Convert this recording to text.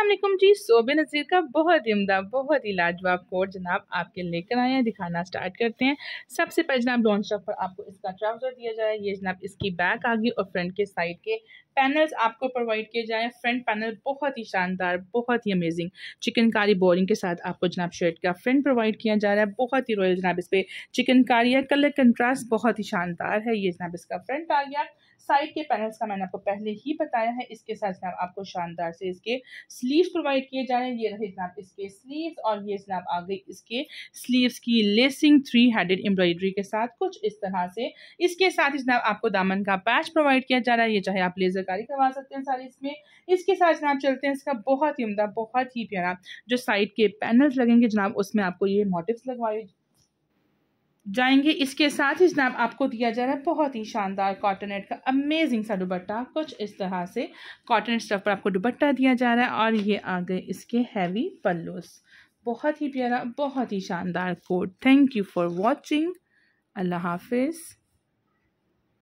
असलम जी सोबे नज़ीर का बहुत ही उमदा बहुत ही लाजवाब कोट जनाब आपके लेकर आए हैं दिखाना स्टार्ट करते हैं सबसे पहले जनाब लॉन्च पर आपको इसका ट्राउज़र दिया जाए ये जनाब इसकी बैक आ गई और फ्रंट के साइड के पैनल्स आपको प्रोवाइड किए जाएँ फ्रंट पैनल बहुत ही शानदार बहुत ही अमेजिंग चिकनकारी बोरिंग के साथ आपको जनाब शर्ट का फ्रंट प्रोवाइड किया जा रहा है बहुत ही रॉयल जनाब इस पर चिकनकारी है कलर कंट्रास्ट बहुत ही शानदार है ये जनाब इसका फ्रंट आ गया साइड के पैनल्स का मैंने आपको पहले ही बताया है इसके साथ जनाब आपको शानदार से इसके स्लीव्स प्रोवाइड किए जा रहे हैं ये रहे जनाब इसके स्लीव्स और ये जनाब आ गई इसके स्लीव्स की लेसिंग थ्री हेडेड एम्ब्रॉयडरी के साथ कुछ इस तरह से इसके साथ ही जनाब आपको दामन का पैच प्रोवाइड किया जा रहा है ये चाहे आप लेजर तरकारी करवा सकते हैं सारी इसमें इसके साथ जनाब चलते हैं इसका बहुत ही उमदा बहुत ही प्यारा जो साइड के पैनल्स लगेंगे जनाब उसमें आपको ये मोटिव्स लगवाए जाएंगे इसके साथ ही जनाब आपको दिया जा रहा है बहुत ही शानदार कॉटनेट का अमेजिंग सा दुबट्टा कुछ इस तरह से कॉटनेट स्टफ पर आपको दुबट्टा दिया जा रहा है और ये आ गए इसके हैवी पल्लूस बहुत ही प्यारा बहुत ही शानदार quote thank you for watching अल्लाह हाफिज़